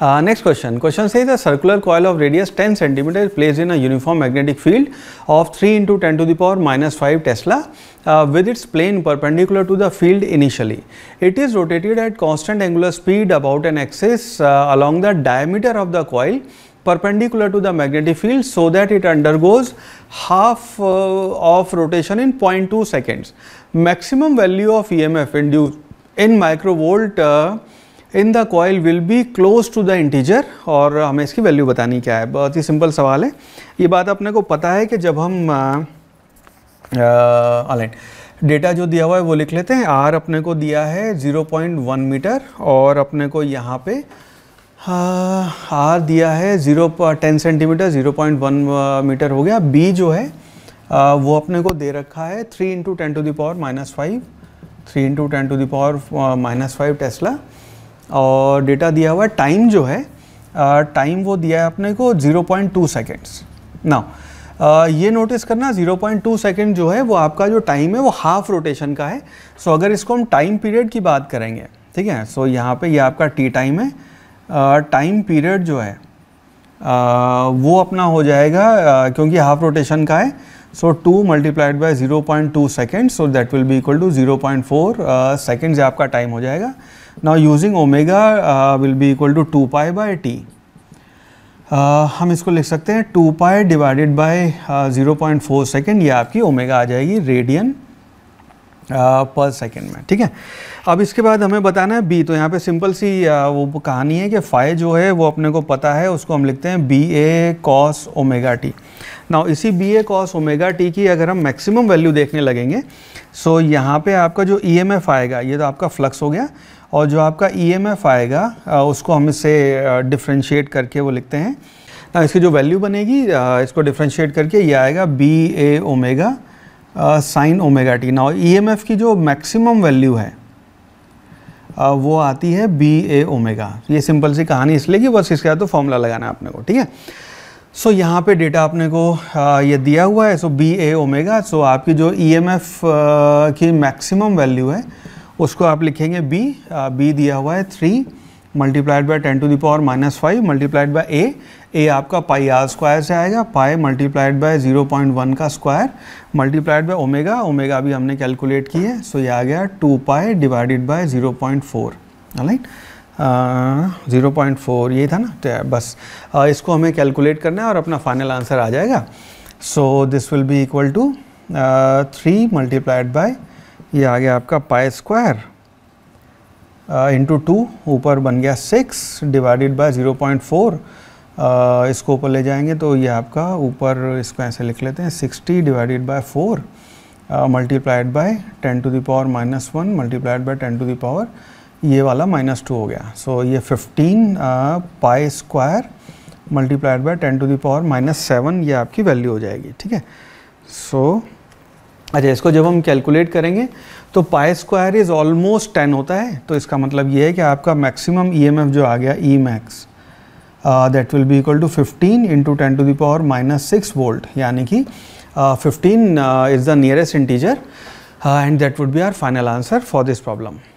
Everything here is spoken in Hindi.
Uh, next question. Question says a circular coil of radius 10 cm is placed in a uniform magnetic field of 3 into 10 to the power minus 5 Tesla uh, with its plane perpendicular to the field initially. It is rotated at constant angular speed about an axis uh, along the diameter of the coil perpendicular to the magnetic field so that it undergoes half uh, of rotation in 0.2 seconds. Maximum value of EMF induced in microvolt uh, in the coil will be close to the integer और हमें इसकी वैल्यू बतानी क्या है बहुत ही सिंपल सवाल है ये बात अपने को पता है कि जब हम ऑनलाइन डेटा जो दिया हुआ है वो लिख लेते हैं आर अपने को दिया है 0.1 मीटर और अपने को यहाँ पे आर दिया है zero ten centimetre zero point one metre हो गया बी जो है आ, वो अपने को दे रखा है three into ten to the power minus five three into ten to the power minus five tesla और डेटा दिया हुआ है टाइम जो है टाइम वो दिया है अपने को 0.2 पॉइंट टू सेकेंड्स ना ये नोटिस करना 0.2 पॉइंट सेकेंड जो है वो आपका जो टाइम है वो हाफ रोटेशन का है सो अगर इसको हम टाइम पीरियड की बात करेंगे ठीक है सो यहाँ पे ये यह आपका टी टाइम है टाइम पीरियड जो है वो अपना हो जाएगा क्योंकि हाफ रोटेशन का है so two multiplied by zero point two second so that will be equal to zero point four second आपका टाइम हो जाएगा now using omega will be equal to two pi by T हम इसको लिख सकते हैं two pi divided by four second ये आपकी ओमेगा आ जाएगी रेडियन पर सेकेंड में ठीक है अब इसके बाद हमें बताना है बी तो यहाँ पे सिंपल सी आ, वो कहानी है कि फाइव जो है वो अपने को पता है उसको हम लिखते हैं B A cos omega T ना इसी B A cos omega T की अगर हम मैक्सिमम वैल्यू देखने लगेंगे सो यहाँ पे आपका जो ई एम एफ आएगा ये तो आपका फ्लक्स हो गया और जो आपका ई एम एफ आएगा आ, उसको हम इससे डिफ्रेंशिएट करके वो लिखते हैं ना इसकी जो वैल्यू बनेगी आ, इसको डिफ्रेंशिएट करके ये आएगा B A omega sine omega T now EMF की जो मैक्सिमम वैल्यू है uh, वो आती है बी ए ओमेगा ये सिंपल सी कहानी इसलिए कि बस बाद तो फॉर्मूला लगाना है अपने को ठीक है सो so, यहाँ पे डेटा आपने को आ, ये दिया हुआ है सो बी ए ओमेगा सो आपकी जो ई एम एफ की मैक्सिमम वैल्यू है उसको आप लिखेंगे बी बी दिया हुआ है three multiplied by ten to the power minus five multiplied by A A आपका पाई आर स्क्वायर से आएगा pi multiplied by zero point one का square multiplied by omega omega भी हमने कैलकुलेट की है सो ये आ गया two pi divided by zero point four right zero point four ये था ना तो बस uh, इसको हमें कैलकुलेट करना है और अपना फाइनल आंसर आ जाएगा so this will be equal to three multiplied by ये आ गया आपका pi square into uh, two ऊपर बन गया six divided by zero point four इसको ऊपर ले जाएंगे तो ये आपका ऊपर इसको ऐसे लिख लेते हैं sixty divided by four multiplied by ten to the power minus one multiplied by ten to the power ये वाला माइनस टू हो गया सो so, ये fifteen pi square multiplied by ten to the power minus seven ये आपकी वैल्यू हो जाएगी ठीक है सो so, अच्छा इसको जब हम कैलकुलेट करेंगे तो पाए स्क्वायर इज़ ऑलमोस्ट टेन होता है तो इसका मतलब ये है कि आपका मैक्सिमम ईएमएफ e जो आ गया E max that will be equal to 15 into ten to the power minus six volt यानी कि fifteen is the nearest integer and that would be our final answer for this problem